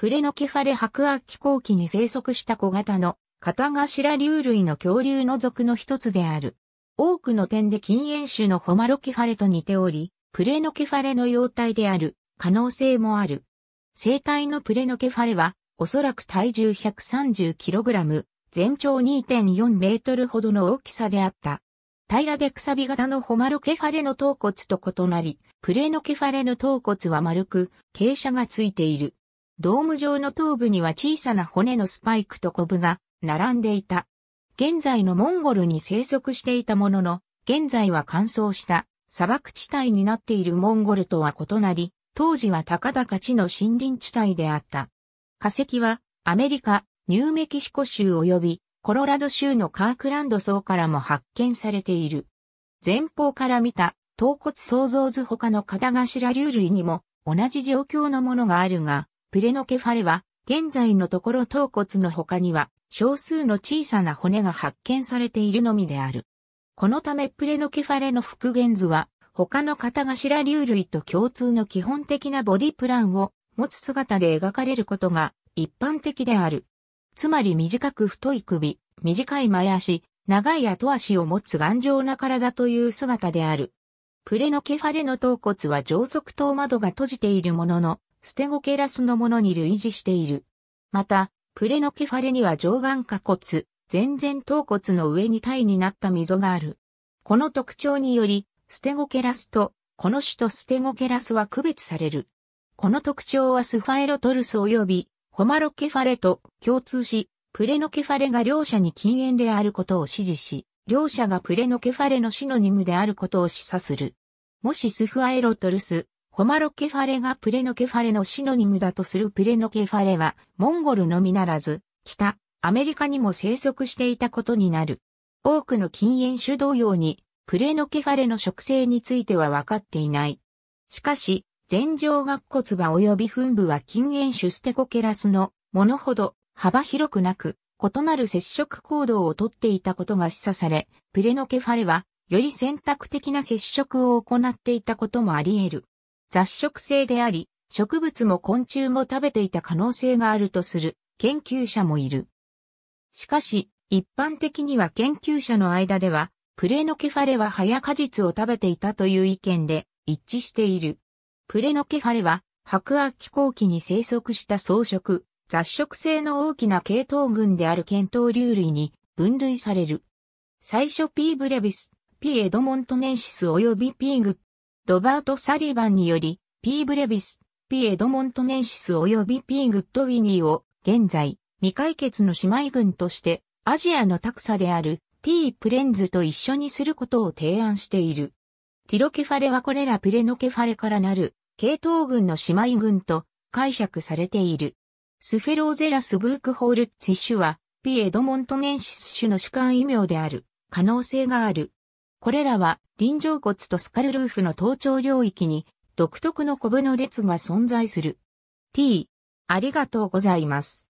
プレノキァレ白亜紀後期に生息した小型の片頭竜類の恐竜の属の一つである。多くの点で禁煙種のホマロキファレと似ており、プレノキファレの幼体である可能性もある。生体のプレノキファレは、おそらく体重 130kg、全長2.4メートルほどの大きさであった。平らでくさび型のホマロケファレの頭骨と異なり、プレノケファレの頭骨は丸く、傾斜がついている。ドーム状の頭部には小さな骨のスパイクとコブが並んでいた。現在のモンゴルに生息していたものの、現在は乾燥した砂漠地帯になっているモンゴルとは異なり、当時は高々地の森林地帯であった。化石はアメリカ、ニューメキシコ州及びコロラド州のカークランド層からも発見されている。前方から見た頭骨創造図他の肩頭竜類にも同じ状況のものがあるが、プレノケファレは、現在のところ頭骨の他には、少数の小さな骨が発見されているのみである。このためプレノケファレの復元図は、他の型頭竜類と共通の基本的なボディプランを持つ姿で描かれることが一般的である。つまり短く太い首、短い前足、長い後足を持つ頑丈な体という姿である。プレノケファレの頭骨は上足頭窓が閉じているものの、ステゴケラスのものに類似している。また、プレノケファレには上眼下骨、前前頭骨の上に体になった溝がある。この特徴により、ステゴケラスと、この種とステゴケラスは区別される。この特徴はスファエロトルス及びホマロケファレと共通し、プレノケファレが両者に禁煙であることを指示し、両者がプレノケファレのシノニムであることを示唆する。もしスフアエロトルス、コマロケファレがプレノケファレのシノニムだとするプレノケファレは、モンゴルのみならず、北、アメリカにも生息していたことになる。多くの禁煙種同様に、プレノケファレの植生については分かっていない。しかし、前上顎骨葉及び墳部は禁煙種ステコケラスのものほど幅広くなく、異なる接触行動をとっていたことが示唆され、プレノケファレは、より選択的な接触を行っていたこともあり得る。雑食性であり、植物も昆虫も食べていた可能性があるとする研究者もいる。しかし、一般的には研究者の間では、プレノケファレは葉や果実を食べていたという意見で一致している。プレノケファレは白亜紀後期に生息した草食、雑食性の大きな系統群である検討流類に分類される。最初 P. ブレビス、P. エドモントネンシス及び P. グッロバート・サリバンにより、P. ブレビス、P. エドモントネンシス及び P. グッドウィニーを、現在、未解決の姉妹軍として、アジアのタクサである P. プレンズと一緒にすることを提案している。ティロケファレはこれらプレノケファレからなる、系統軍の姉妹軍と解釈されている。スフェローゼラス・ブークホールツィッシュは、P. エドモントネンシス種の主観異名である、可能性がある。これらは臨場骨とスカルルーフの頭頂領域に独特のコブの列が存在する。t、ありがとうございます。